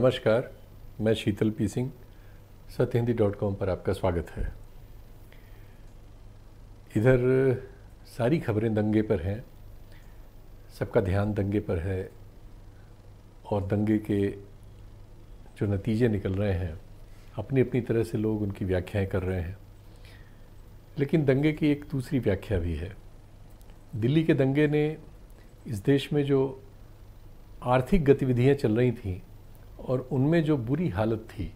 नमस्कार मैं शीतल पी सिंह सत्य हिंदी डॉट कॉम पर आपका स्वागत है इधर सारी खबरें दंगे पर हैं सबका ध्यान दंगे पर है और दंगे के जो नतीजे निकल रहे हैं अपनी अपनी तरह से लोग उनकी व्याख्याएं कर रहे हैं लेकिन दंगे की एक दूसरी व्याख्या भी है दिल्ली के दंगे ने इस देश में जो आर्थिक गतिविधियां चल रही थीं और उनमें जो बुरी हालत थी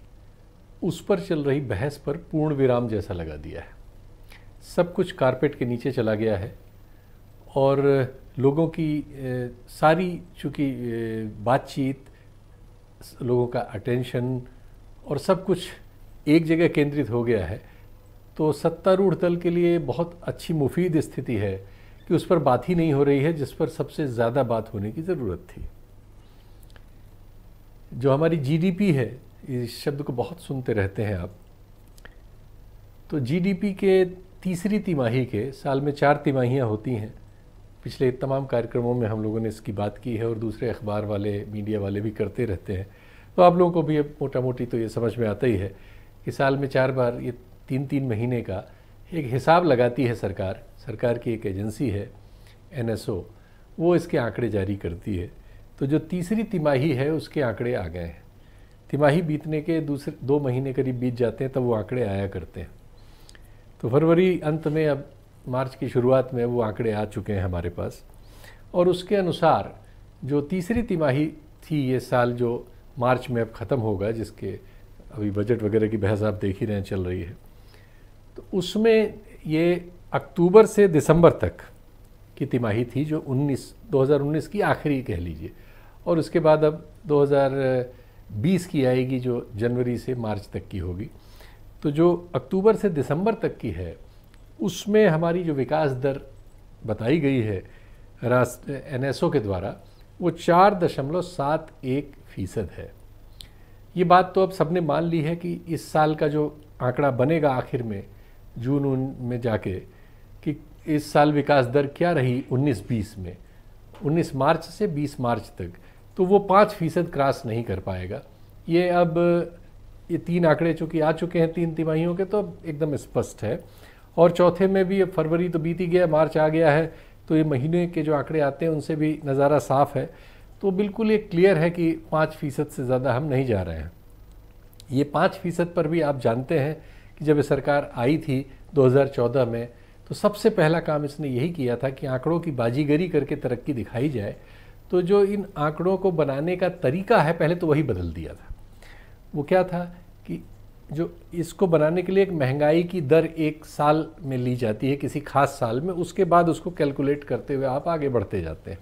उस पर चल रही बहस पर पूर्ण विराम जैसा लगा दिया है सब कुछ कारपेट के नीचे चला गया है और लोगों की सारी चूँकि बातचीत लोगों का अटेंशन और सब कुछ एक जगह केंद्रित हो गया है तो सत्तारूढ़ दल के लिए बहुत अच्छी मुफीद स्थिति है कि उस पर बात ही नहीं हो रही है जिस पर सबसे ज़्यादा बात होने की ज़रूरत थी जो हमारी जीडीपी है इस शब्द को बहुत सुनते रहते हैं आप तो जीडीपी के तीसरी तिमाही के साल में चार तिमाहियाँ होती हैं पिछले तमाम कार्यक्रमों में हम लोगों ने इसकी बात की है और दूसरे अखबार वाले मीडिया वाले भी करते रहते हैं तो आप लोगों को भी मोटा मोटी तो ये समझ में आता ही है कि साल में चार बार ये तीन तीन महीने का एक हिसाब लगाती है सरकार सरकार की एक एजेंसी है एन वो इसके आंकड़े जारी करती है तो जो तीसरी तिमाही है उसके आंकड़े आ गए हैं तिमाही बीतने के दूसरे दो महीने करीब बीत जाते हैं तब वो आंकड़े आया करते हैं तो फरवरी अंत में अब मार्च की शुरुआत में वो आंकड़े आ चुके हैं हमारे पास और उसके अनुसार जो तीसरी तिमाही थी ये साल जो मार्च में अब ख़त्म होगा जिसके अभी बजट वगैरह की बहस आप देख ही रहे हैं चल रही है तो उसमें ये अक्टूबर से दिसंबर तक की तिमाही थी जो 19 2019 की आखिरी कह लीजिए और उसके बाद अब 2020 की आएगी जो जनवरी से मार्च तक की होगी तो जो अक्टूबर से दिसंबर तक की है उसमें हमारी जो विकास दर बताई गई है राष्ट्र एन के द्वारा वो चार दशमलव सात एक फ़ीसद है ये बात तो अब सबने मान ली है कि इस साल का जो आंकड़ा बनेगा आखिर में जून उन में जाके कि इस साल विकास दर क्या रही 19-20 में 19 मार्च से 20 मार्च तक तो वो पाँच फीसद क्रॉस नहीं कर पाएगा ये अब ये तीन आंकड़े चूँकि आ चुके हैं तीन तिमाहियों के तो अब एकदम स्पष्ट है और चौथे में भी फरवरी तो बीती गया मार्च आ गया है तो ये महीने के जो आंकड़े आते हैं उनसे भी नज़ारा साफ है तो बिल्कुल ये क्लियर है कि पाँच फ़ीसद से ज़्यादा हम नहीं जा रहे हैं ये पाँच फ़ीसद पर भी आप जानते हैं कि जब सरकार आई थी 2014 में तो सबसे पहला काम इसने यही किया था कि आंकड़ों की बाजीगरी करके तरक्की दिखाई जाए तो जो इन आंकड़ों को बनाने का तरीका है पहले तो वही बदल दिया था वो क्या था कि जो इसको बनाने के लिए एक महंगाई की दर एक साल में ली जाती है किसी खास साल में उसके बाद उसको कैलकुलेट करते हुए आप आगे बढ़ते जाते हैं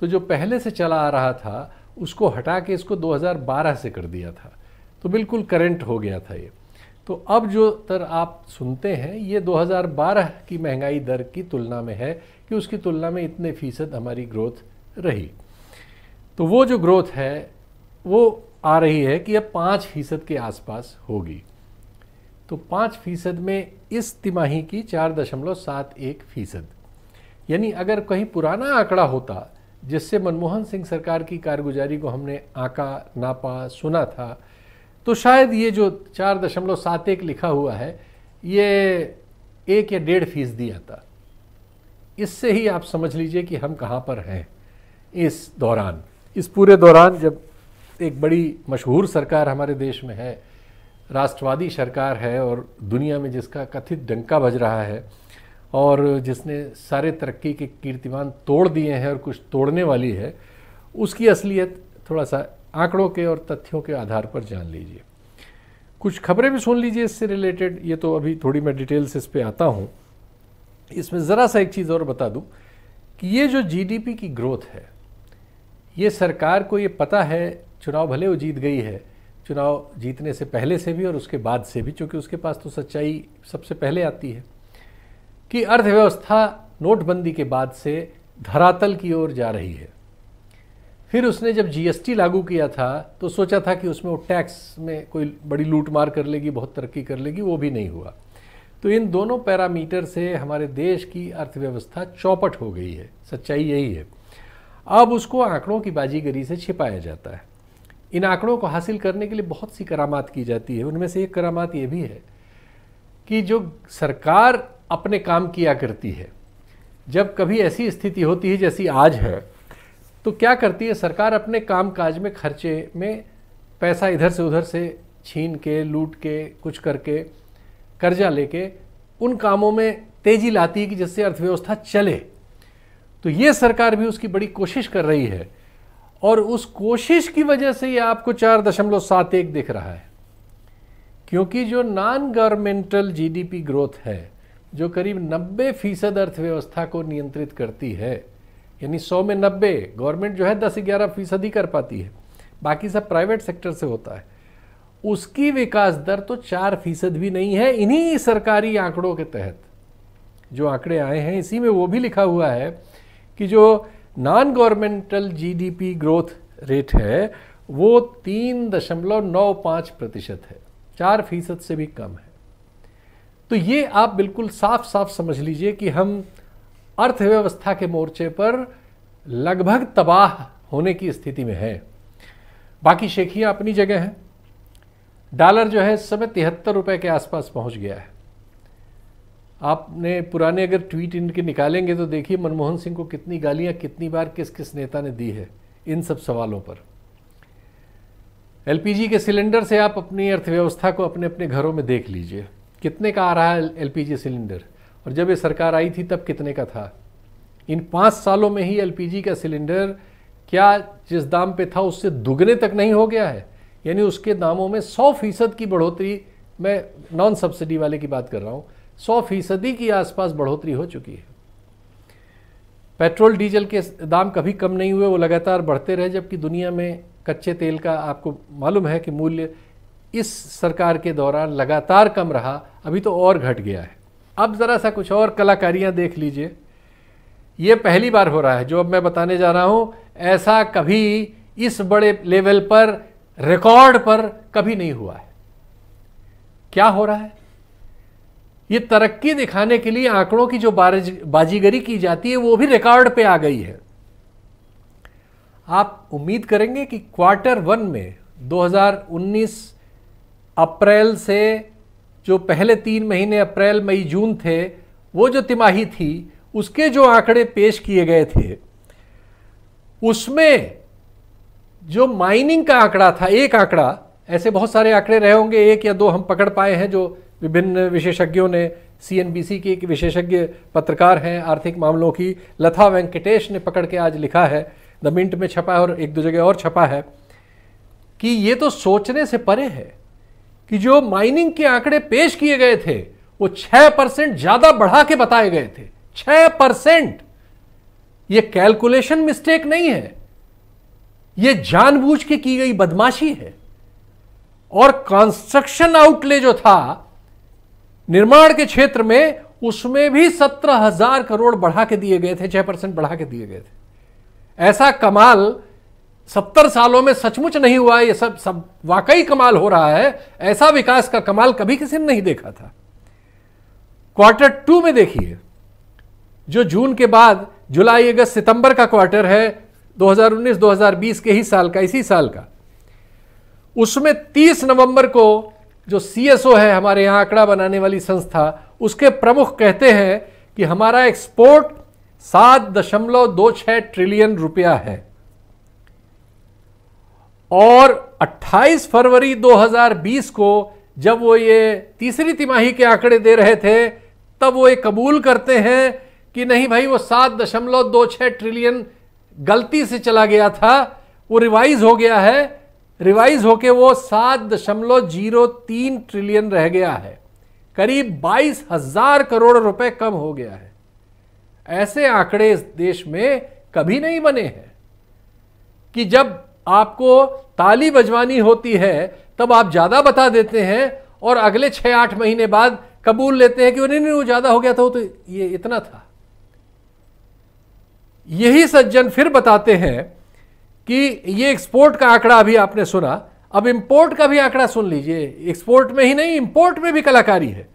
तो जो पहले से चला आ रहा था उसको हटा के इसको 2012 से कर दिया था तो बिल्कुल करंट हो गया था ये तो अब जो तर आप सुनते हैं ये 2012 की महंगाई दर की तुलना में है कि उसकी तुलना में इतने फीसद हमारी ग्रोथ रही तो वो जो ग्रोथ है वो आ रही है कि अब पाँच फीसद के आसपास होगी तो पाँच फीसद में इस तिमाही की चार दशमलव सात एक फीसद यानी अगर कहीं पुराना आंकड़ा होता जिससे मनमोहन सिंह सरकार की कारगुजारी को हमने आका नापा सुना था तो शायद ये जो चार दशमलव सात एक लिखा हुआ है ये एक या डेढ़ फीसदी आता इससे ही आप समझ लीजिए कि हम कहाँ पर हैं इस दौरान इस पूरे दौरान जब एक बड़ी मशहूर सरकार हमारे देश में है राष्ट्रवादी सरकार है और दुनिया में जिसका कथित डंका बज रहा है और जिसने सारे तरक्की के कीर्तिमान तोड़ दिए हैं और कुछ तोड़ने वाली है उसकी असलियत थोड़ा सा आंकड़ों के और तथ्यों के आधार पर जान लीजिए कुछ खबरें भी सुन लीजिए इससे रिलेटेड ये तो अभी थोड़ी मैं डिटेल्स इस पर आता हूँ इसमें ज़रा सा एक चीज़ और बता दूँ कि ये जो जीडीपी की ग्रोथ है ये सरकार को ये पता है चुनाव भले वो जीत गई है चुनाव जीतने से पहले से भी और उसके बाद से भी चूँकि उसके पास तो सच्चाई सबसे पहले आती है कि अर्थव्यवस्था नोटबंदी के बाद से धरातल की ओर जा रही है फिर उसने जब जीएसटी लागू किया था तो सोचा था कि उसमें वो टैक्स में कोई बड़ी लूटमार कर लेगी बहुत तरक्की कर लेगी वो भी नहीं हुआ तो इन दोनों पैरामीटर से हमारे देश की अर्थव्यवस्था चौपट हो गई है सच्चाई यही है अब उसको आंकड़ों की बाजीगरी से छिपाया जाता है इन आंकड़ों को हासिल करने के लिए बहुत सी करामात की जाती है उनमें से एक करामात ये भी है कि जो सरकार अपने काम किया करती है जब कभी ऐसी स्थिति होती है जैसी आज है तो क्या करती है सरकार अपने काम काज में खर्चे में पैसा इधर से उधर से छीन के लूट के कुछ करके कर्जा लेके उन कामों में तेज़ी लाती है कि जिससे अर्थव्यवस्था चले तो ये सरकार भी उसकी बड़ी कोशिश कर रही है और उस कोशिश की वजह से ये आपको चार दशमलव सात एक दिख रहा है क्योंकि जो नॉन गवर्नमेंटल जीडीपी ग्रोथ है जो करीब 90 फीसद अर्थव्यवस्था को नियंत्रित करती है यानी 100 में 90 गवर्नमेंट जो है 10 ग्यारह फीसद ही कर पाती है बाकी सब प्राइवेट सेक्टर से होता है उसकी विकास दर तो चार फीसद भी नहीं है इन्हीं सरकारी आंकड़ों के तहत जो आंकड़े आए हैं इसी में वो भी लिखा हुआ है कि जो non governmental GDP growth rate है वो तीन दशमलव नौ पाँच प्रतिशत है चार फीसद से भी कम है तो ये आप बिल्कुल साफ साफ समझ लीजिए कि हम अर्थव्यवस्था के मोर्चे पर लगभग तबाह होने की स्थिति में है बाकी शेखियाँ अपनी जगह हैं डॉलर जो है इस समय तिहत्तर रुपये के आसपास पहुंच गया है आपने पुराने अगर ट्वीट इनके निकालेंगे तो देखिए मनमोहन सिंह को कितनी गालियां कितनी बार किस किस नेता ने दी है इन सब सवालों पर एलपीजी के सिलेंडर से आप अपनी अर्थव्यवस्था को अपने अपने घरों में देख लीजिए कितने का आ रहा है एलपीजी सिलेंडर और जब ये सरकार आई थी तब कितने का था इन पाँच सालों में ही एलपीजी का सिलेंडर क्या जिस दाम पे था उससे दुगने तक नहीं हो गया है यानी उसके दामों में सौ फीसद की बढ़ोतरी मैं नॉन सब्सिडी वाले की बात कर रहा हूँ सौ फीसदी के आसपास बढ़ोतरी हो चुकी है पेट्रोल डीजल के दाम कभी कम नहीं हुए वो लगातार बढ़ते रहे जबकि दुनिया में कच्चे तेल का आपको मालूम है कि मूल्य इस सरकार के दौरान लगातार कम रहा अभी तो और घट गया है अब ज़रा सा कुछ और कलाकारियाँ देख लीजिए ये पहली बार हो रहा है जो अब मैं बताने जा रहा हूँ ऐसा कभी इस बड़े लेवल पर रिकॉर्ड पर कभी नहीं हुआ है क्या हो रहा है ये तरक्की दिखाने के लिए आंकड़ों की जो बाजीगरी की जाती है वो भी रिकॉर्ड पे आ गई है आप उम्मीद करेंगे कि क्वार्टर वन में 2019 अप्रैल से जो पहले तीन महीने अप्रैल मई जून थे वो जो तिमाही थी उसके जो आंकड़े पेश किए गए थे उसमें जो माइनिंग का आंकड़ा था एक आंकड़ा ऐसे बहुत सारे आंकड़े रहे होंगे एक या दो हम पकड़ पाए हैं जो विभिन्न विशेषज्ञों ने सीएनबीसी के एक विशेषज्ञ पत्रकार हैं आर्थिक मामलों की लता वेंकटेश ने पकड़ के आज लिखा है द मिंट में छपा है और एक दो जगह और छपा है कि ये तो सोचने से परे है कि जो माइनिंग के आंकड़े पेश किए गए थे वो छह परसेंट ज्यादा बढ़ा के बताए गए थे छह परसेंट ये कैलकुलेशन मिस्टेक नहीं है ये जानबूझ के की गई बदमाशी है और कंस्ट्रक्शन आउटले जो था निर्माण के क्षेत्र में उसमें भी सत्रह हजार करोड़ बढ़ा के दिए गए थे छह परसेंट बढ़ा के दिए गए थे ऐसा कमाल सत्तर सालों में सचमुच नहीं हुआ ये सब सब वाकई कमाल हो रहा है ऐसा विकास का कमाल कभी किसी ने नहीं देखा था क्वार्टर टू में देखिए जो जून के बाद जुलाई अगस्त सितंबर का क्वार्टर है 2019-2020 के ही साल का इसी साल का उसमें 30 नवंबर को जो सीएसओ है हमारे यहाँ आंकड़ा बनाने वाली संस्था उसके प्रमुख कहते हैं कि हमारा एक्सपोर्ट सात दशमलव दो छह ट्रिलियन रुपया है और 28 फरवरी 2020 को जब वो ये तीसरी तिमाही के आंकड़े दे रहे थे तब वो ये कबूल करते हैं कि नहीं भाई वो सात दशमलव दो छह ट्रिलियन गलती से चला गया था वो रिवाइज हो गया है रिवाइज होके वो सात दशमलव जीरो तीन ट्रिलियन रह गया है करीब बाईस हजार करोड़ रुपए कम हो गया है ऐसे आंकड़े इस देश में कभी नहीं बने हैं कि जब आपको ताली बजवानी होती है तब आप ज़्यादा बता देते हैं और अगले छह आठ महीने बाद कबूल लेते हैं कि नहीं नहीं वो ज़्यादा हो गया था वो तो ये इतना था यही सज्जन फिर बताते हैं कि ये एक्सपोर्ट का आंकड़ा अभी आपने सुना अब इंपोर्ट का भी आंकड़ा सुन लीजिए एक्सपोर्ट में ही नहीं इंपोर्ट में भी कलाकारी है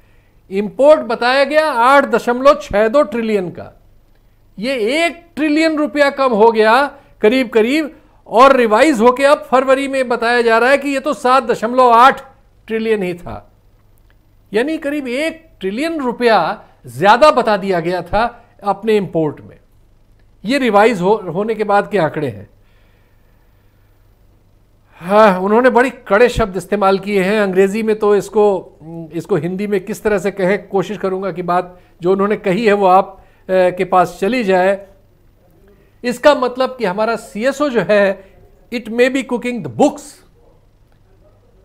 इंपोर्ट बताया गया आठ दशमलव छह दो ट्रिलियन का ये एक ट्रिलियन रुपया कम हो गया करीब करीब और रिवाइज होकर अब फरवरी में बताया जा रहा है कि ये तो सात दशमलव आठ ट्रिलियन ही था यानी करीब एक ट्रिलियन रुपया ज़्यादा बता दिया गया था अपने इंपोर्ट में ये रिवाइज हो, होने के बाद के आंकड़े हैं हाँ उन्होंने बड़ी कड़े शब्द इस्तेमाल किए हैं अंग्रेज़ी में तो इसको इसको हिंदी में किस तरह से कहें कोशिश करूँगा कि बात जो उन्होंने कही है वो आप ए, के पास चली जाए इसका मतलब कि हमारा सी जो है it may be cooking the books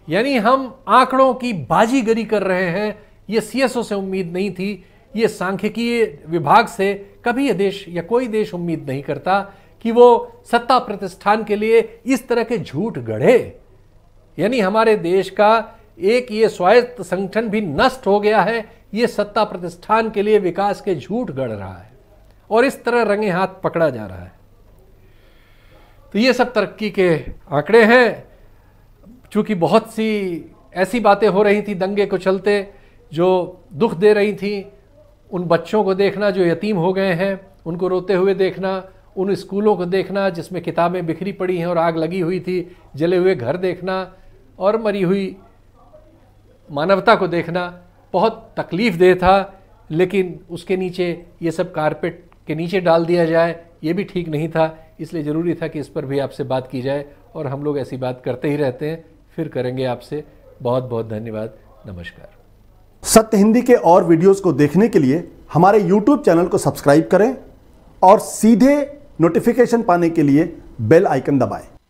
यानी हम आंकड़ों की बाजीगरी कर रहे हैं ये सी से उम्मीद नहीं थी ये सांख्यिकीय विभाग से कभी ये देश या कोई देश उम्मीद नहीं करता कि वो सत्ता प्रतिष्ठान के लिए इस तरह के झूठ गढ़े यानी हमारे देश का एक ये स्वायत्त संगठन भी नष्ट हो गया है ये सत्ता प्रतिष्ठान के लिए विकास के झूठ गढ़ रहा है और इस तरह रंगे हाथ पकड़ा जा रहा है तो ये सब तरक्की के आंकड़े हैं चूंकि बहुत सी ऐसी बातें हो रही थी दंगे को चलते जो दुख दे रही थी उन बच्चों को देखना जो यतीम हो गए हैं उनको रोते हुए देखना उन स्कूलों को देखना जिसमें किताबें बिखरी पड़ी हैं और आग लगी हुई थी जले हुए घर देखना और मरी हुई मानवता को देखना बहुत तकलीफ़ दे था लेकिन उसके नीचे ये सब कारपेट के नीचे डाल दिया जाए ये भी ठीक नहीं था इसलिए ज़रूरी था कि इस पर भी आपसे बात की जाए और हम लोग ऐसी बात करते ही रहते हैं फिर करेंगे आपसे बहुत बहुत धन्यवाद नमस्कार सत्य हिंदी के और वीडियोस को देखने के लिए हमारे यूट्यूब चैनल को सब्सक्राइब करें और सीधे नोटिफिकेशन पाने के लिए बेल आइकन दबाएं